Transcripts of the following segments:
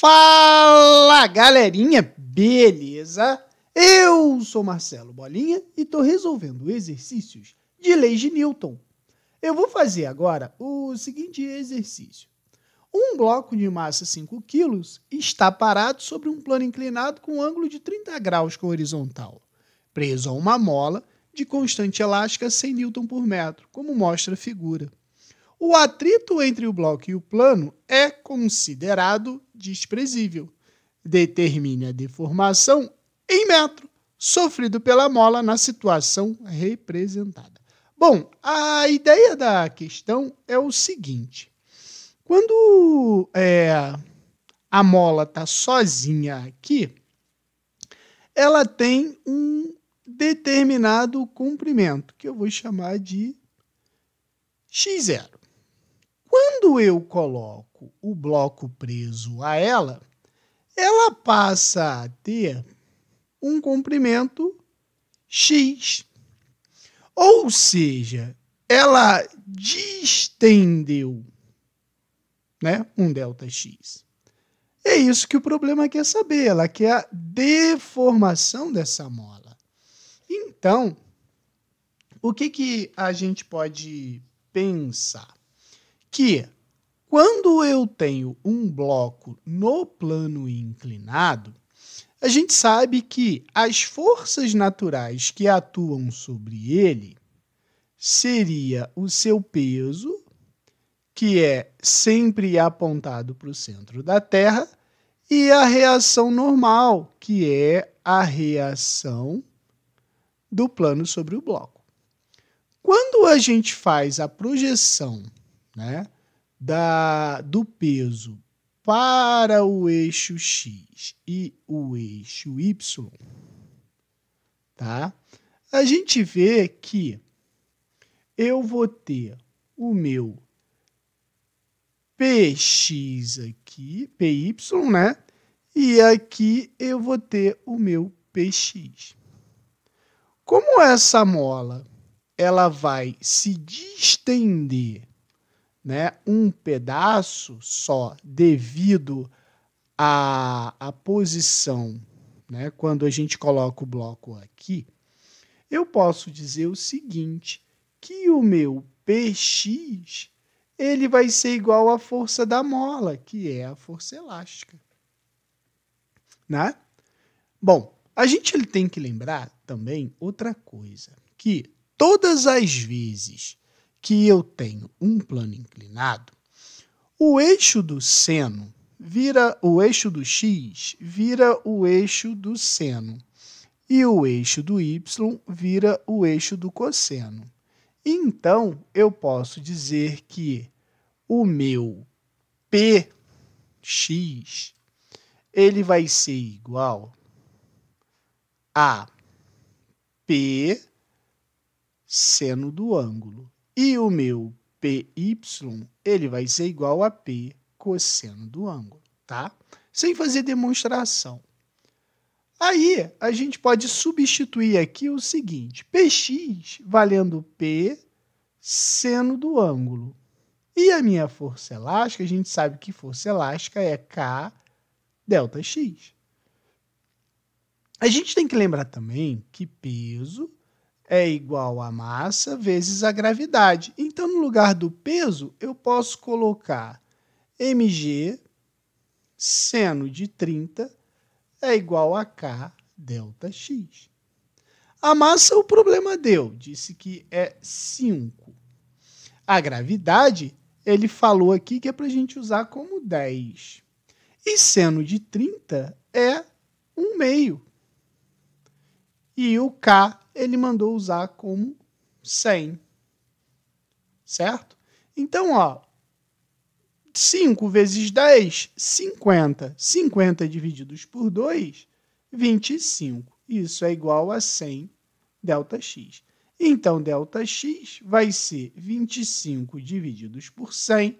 Fala galerinha, beleza? Eu sou Marcelo Bolinha e estou resolvendo exercícios de leis de Newton. Eu vou fazer agora o seguinte exercício. Um bloco de massa 5 kg está parado sobre um plano inclinado com um ângulo de 30 graus com horizontal, preso a uma mola de constante elástica 100 N por metro, como mostra a figura o atrito entre o bloco e o plano é considerado desprezível. Determine a deformação em metro sofrido pela mola na situação representada. Bom, a ideia da questão é o seguinte: quando é, a mola está sozinha aqui, ela tem um determinado comprimento, que eu vou chamar de x0. Quando eu coloco o bloco preso a ela, ela passa a ter um comprimento x. Ou seja, ela distendeu né, um delta x. É isso que o problema quer saber, ela quer a deformação dessa mola. Então, o que, que a gente pode pensar? que quando eu tenho um bloco no plano inclinado, a gente sabe que as forças naturais que atuam sobre ele seria o seu peso, que é sempre apontado para o centro da Terra, e a reação normal, que é a reação do plano sobre o bloco. Quando a gente faz a projeção né, da, do peso para o eixo X e o eixo Y, tá? A gente vê que eu vou ter o meu PX aqui, PY, né? E aqui eu vou ter o meu PX. Como essa mola ela vai se distender né, um pedaço só devido à, à posição, né, quando a gente coloca o bloco aqui, eu posso dizer o seguinte, que o meu Px ele vai ser igual à força da mola, que é a força elástica. Né? Bom, a gente tem que lembrar também outra coisa, que todas as vezes que eu tenho um plano inclinado, o eixo do seno vira o eixo do x vira o eixo do seno e o eixo do y vira o eixo do cosseno. Então, eu posso dizer que o meu px ele vai ser igual a p seno do ângulo o meu PY ele vai ser igual a P cosseno do ângulo, tá? Sem fazer demonstração. Aí, a gente pode substituir aqui o seguinte, Px valendo P seno do ângulo. E a minha força elástica, a gente sabe que força elástica é K delta x. A gente tem que lembrar também que peso é igual à massa vezes a gravidade. Então, no lugar do peso, eu posso colocar mg seno de 30 é igual a k delta x. A massa o problema deu, disse que é 5. A gravidade, ele falou aqui que é para a gente usar como 10. E seno de 30 é 1 meio. E o K ele mandou usar como 100. Certo? Então, ó, 5 vezes 10, 50. 50 divididos por 2, 25. Isso é igual a 100 delta x. Então, delta x vai ser 25 divididos por 100.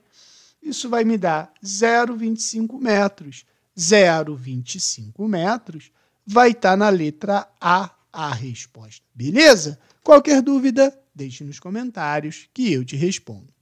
Isso vai me dar 0,25 metros. 0,25 metros vai estar tá na letra A a resposta. Beleza? Qualquer dúvida, deixe nos comentários que eu te respondo.